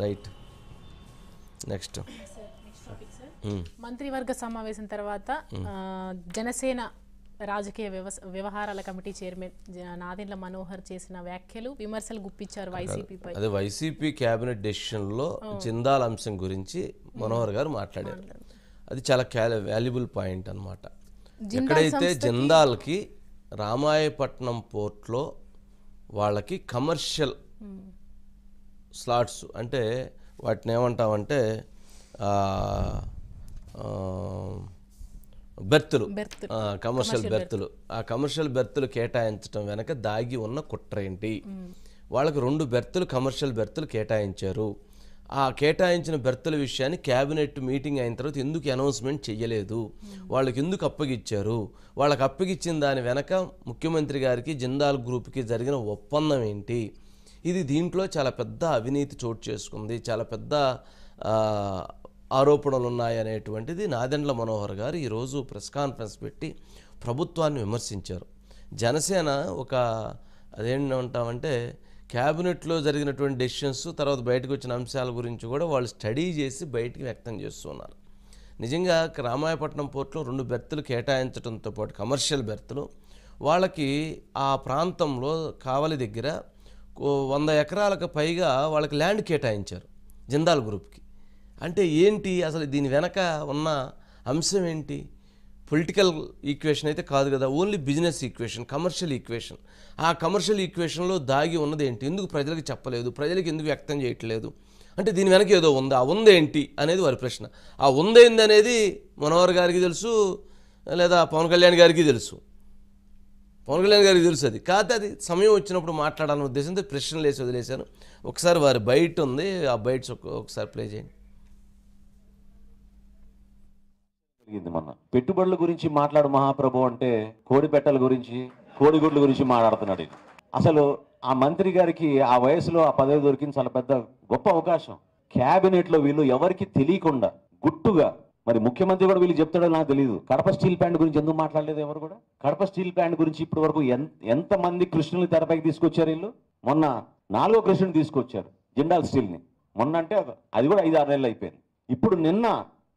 Right next hmm. మంత్రివర్గ సమావేశం తర్వాత hmm. జనసేన రాజకీయ వ్యవహారాల కమిటీ చైర్మన్ నాదెండ్ల మనోహర్ చేసిన వ్యాఖ్యలు విమర్శలు గుప్పించారు వైసీపీ అదే వైసీపీ కేబినెట్ లో జిందాల్ అంశం గురించి hmm. మనోహర్ గారు మాట్లాడారు అది చాలా వాల్యుబుల్ పాయింట్ అనమాట ఎక్కడైతే జిందాల్కి రామాయపట్నం పోర్ట్లో వాళ్ళకి కమర్షియల్ స్లాట్స్ అంటే వాటిని ఏమంటామంటే బెర్తులు కమర్షియల్ బెర్తులు ఆ కమర్షియల్ బెర్తులు కేటాయించడం వెనక దాగి ఉన్న కుట్ర ఏంటి వాళ్ళకు రెండు బెర్తులు కమర్షియల్ బెర్తులు కేటాయించారు ఆ కేటాయించిన బెర్తుల విషయాన్ని క్యాబినెట్ మీటింగ్ అయిన తర్వాత ఎందుకు అనౌన్స్మెంట్ చేయలేదు వాళ్ళకి ఎందుకు అప్పగిచ్చారు వాళ్ళకి అప్పగిచ్చిన దాని వెనక ముఖ్యమంత్రి గారికి జిందాల్ గ్రూప్కి జరిగిన ఒప్పందం ఏంటి ఇది దీంట్లో చాలా పెద్ద అవినీతి చోటు చేసుకుంది చాలా పెద్ద ఆరోపణలు ఉన్నాయనేటువంటిది నాదెండ్ల మనోహర్ గారు ఈరోజు ప్రెస్ కాన్ఫరెన్స్ పెట్టి ప్రభుత్వాన్ని విమర్శించారు జనసేన ఒక అదేంటంటామంటే క్యాబినెట్లో జరిగినటువంటి డెసిషన్స్ తర్వాత బయటకు వచ్చిన అంశాల గురించి కూడా వాళ్ళు స్టడీ చేసి బయటికి వ్యక్తం చేస్తున్నారు నిజంగా రామాయపట్నం పోర్ట్లో రెండు బెర్తులు కేటాయించడంతో పాటు కమర్షియల్ బెర్తులు వాళ్ళకి ఆ ప్రాంతంలో కావలి దగ్గర వంద ఎకరాలకు పైగా వాళ్ళకి ల్యాండ్ కేటాయించారు జిందాల్ గ్రూప్కి అంటే ఏంటి అసలు దీని వెనక ఉన్న అంశం ఏంటి పొలిటికల్ ఈక్వేషన్ అయితే కాదు కదా only business equation commercial equation ఆ కమర్షియల్ ఈక్వేషన్లో దాగి ఉన్నది ఏంటి ఎందుకు ప్రజలకు చెప్పలేదు ప్రజలకు ఎందుకు వ్యక్తం చేయట్లేదు అంటే దీని వెనక ఏదో ఉంది ఆ ఉందేంటి అనేది వారి ప్రశ్న ఆ ఉందేంది అనేది మనోహర్ గారికి తెలుసు లేదా పవన్ కళ్యాణ్ గారికి తెలుసు పవన్ కళ్యాణ్ గారికి తెలుసు అది కాదు అది సమయం వచ్చినప్పుడు మాట్లాడాలనే ఉద్దేశంతో ప్రశ్నలు వేసి వదిలేశాను ఒకసారి వారి బయట ఉంది ఆ బయట ఒకసారి ప్లే చేయండి జరిగింది మొన్న పెట్టుబడుల గురించి మాట్లాడు మహాప్రభు అంటే కోడి పెట్టల గురించి కోడిగుడ్ల గురించి మాట్లాడుతున్నాడు ఇది అసలు ఆ మంత్రి గారికి ఆ వయసులో ఆ పదవి దొరికింది చాలా పెద్ద గొప్ప అవకాశం క్యాబినెట్లో వీళ్ళు ఎవరికి తెలియకుండా గుట్టుగా మరి ముఖ్యమంత్రి కూడా వీళ్ళు చెప్తాడో నాకు తెలియదు కడప స్టీల్ ప్లాంట్ గురించి ఎందుకు మాట్లాడలేదు ఎవరు కూడా కడప స్టీల్ ప్లాంట్ గురించి ఇప్పటి వరకు ఎంతమంది కృష్ణుని తెరపైకి తీసుకొచ్చారు వీళ్ళు మొన్న నాలుగో కృష్ణుని తీసుకొచ్చారు జిండాల్ స్టీల్ని మొన్న అంటే అది కూడా ఐదు ఆరు నెలలు అయిపోయింది ఇప్పుడు నిన్న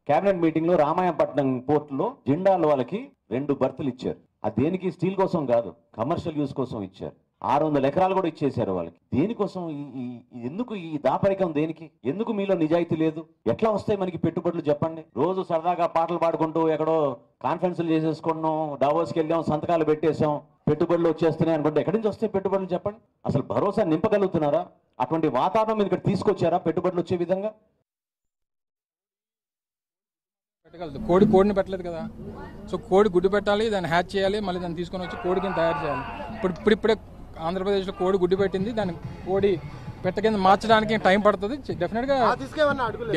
కేబినెట్ మీటింగ్లో రామాయపట్నం పోర్టులో జిండాల్ వాళ్ళకి రెండు బర్తులు ఇచ్చారు అది దేనికి స్టీల్ కోసం కాదు కమర్షియల్ యూస్ కోసం ఇచ్చారు ఆరు వందల ఎకరాలు కూడా ఇచ్చేశారు వాళ్ళకి దేనికోసం ఎందుకు ఈ దాపరికం దేనికి ఎందుకు మీలో నిజాయితీ లేదు ఎట్లా వస్తాయి మనకి పెట్టుబడులు చెప్పండి రోజు సరదాగా పాటలు పాడుకుంటూ ఎక్కడో కాన్ఫరెన్స్లు చేసేసుకున్నాం డావోస్కి వెళ్ళాం సంతకాలు పెట్టేశాం పెట్టుబడులు వచ్చేస్తున్నాయి అనుకుంటే ఎక్కడి నుంచి వస్తాయి పెట్టుబడులు చెప్పండి అసలు భరోసా నింపగలుగుతున్నారా అటువంటి వాతావరణం ఇక్కడ తీసుకొచ్చారా పెట్టుబడులు వచ్చే విధంగా పెట్టగలదు కోడి కోడిని పెట్టలేదు కదా సో కోడి గుడ్డు పెట్టాలి దాన్ని హ్యాచ్ చేయాలి మళ్ళీ దాన్ని తీసుకొని వచ్చి కోడి కింద తయారు చేయాలి ఇప్పుడు ఇప్పుడు ఇప్పుడే ఆంధ్రప్రదేశ్లో కోడి గుడ్డు పెట్టింది దాని కోడి పెట్ట కింద మార్చడానికి టైం పడుతుంది డెఫినెట్గా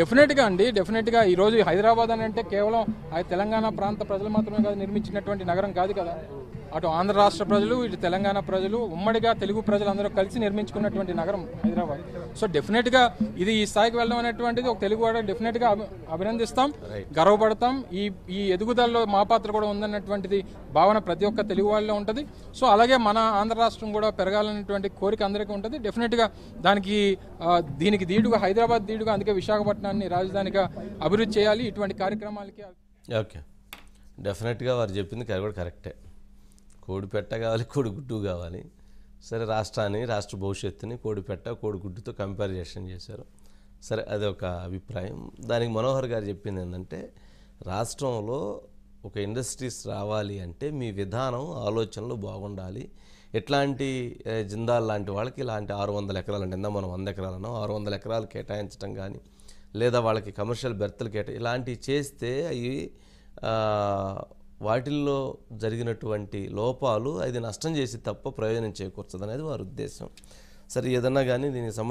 డెఫినెట్గా అండి డెఫినెట్గా ఈరోజు హైదరాబాద్ అని అంటే కేవలం తెలంగాణ ప్రాంత ప్రజలు మాత్రమే కాదు నిర్మించినటువంటి నగరం కాదు కదా అటు ఆంధ్ర రాష్ట్ర ప్రజలు ఇటు తెలంగాణ ప్రజలు ఉమ్మడిగా తెలుగు ప్రజలందరూ కలిసి నిర్మించుకున్నటువంటి నగరం హైదరాబాద్ సో డెఫినెట్గా ఇది ఈ స్థాయికి వెళ్ళడం అనేటువంటిది ఒక తెలుగు వాడు డెఫినెట్గా అభినందిస్తాం గర్వపడతాం ఈ ఈ ఎదుగుదలలో మా పాత్ర కూడా ఉందన్నటువంటిది భావన ప్రతి ఒక్క తెలుగు వాళ్ళలో ఉంటుంది సో అలాగే మన ఆంధ్ర రాష్ట్రం కూడా పెరగాలనేటువంటి కోరిక అందరికీ ఉంటుంది డెఫినెట్గా దానికి దీనికి దీడుగా హైదరాబాద్ దీడుగా అందుకే విశాఖపట్నాన్ని రాజధానిగా అభివృద్ధి చేయాలి ఇటువంటి కార్యక్రమాలకి ఓకే డెఫినెట్గా వారు చెప్పింది కూడా కరెక్టే కోడి పెట్ట కావాలి కోడిగుడ్డు కావాలి సరే రాష్ట్రాన్ని రాష్ట్ర భవిష్యత్తుని కోడి పెట్ట కోడిగుడ్డుతో కంపారిజేషన్ చేశారు సరే అది ఒక అభిప్రాయం దానికి మనోహర్ గారు చెప్పింది ఏంటంటే రాష్ట్రంలో ఒక ఇండస్ట్రీస్ రావాలి అంటే మీ విధానం ఆలోచనలు బాగుండాలి ఎట్లాంటి జిందాల్ లాంటి వాళ్ళకి ఇలాంటి ఆరు వందల ఎకరాలు అంటే ఇందా మనం వంద ఎకరాలను ఆరు వందల ఎకరాలు కేటాయించడం కానీ లేదా వాళ్ళకి కమర్షియల్ బెర్త్లు కేటా ఇలాంటివి చేస్తే అవి వాటిల్లో జరిగినటువంటి లోపాలు అది నష్టం చేసి తప్ప ప్రయోజనం చేకూర్చదు అనేది వారి ఉద్దేశం సరే ఏదన్నా కానీ దీనికి సంబంధించి